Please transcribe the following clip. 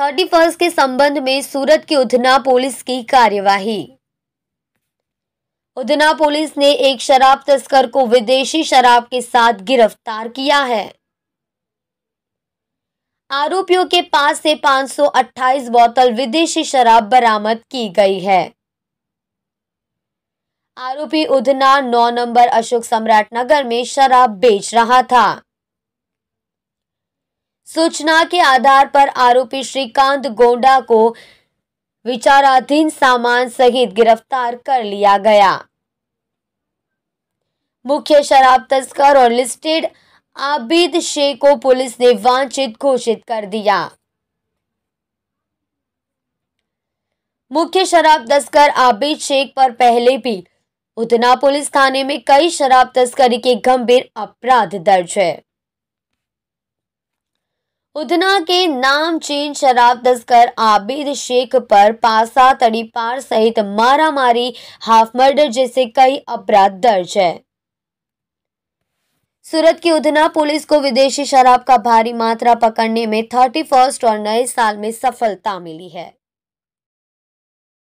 thirty first के संबंध में सूरत की उधना पुलिस की कार्यवाही उधना पुलिस ने एक शराब तस्कर को विदेशी शराब के साथ गिरफ्तार किया है आरोपियों के पास से 528 बोतल विदेशी शराब बरामद की गई है आरोपी उधना नौ नंबर अशोक सम्राट नगर में शराब बेच रहा था सूचना के आधार पर आरोपी श्रीकांत गोंडा को विचाराधीन सामान सहित गिरफ्तार कर लिया गया मुख्य शराब तस्कर और लिस्टेड आबिद शेख को पुलिस ने वांछित घोषित कर दिया मुख्य शराब तस्कर आबिद शेख पर पहले भी उतना पुलिस थाने में कई शराब तस्करी के गंभीर अपराध दर्ज है उधना के नाम चीन शराब तस्कर आबिद शेख पर पासा तड़ीपार सहित मारामारी हाफ मर्डर जैसे कई अपराध दर्ज है सूरत की उधना पुलिस को विदेशी शराब का भारी मात्रा पकड़ने में थर्टी फर्स्ट और नए साल में सफलता मिली है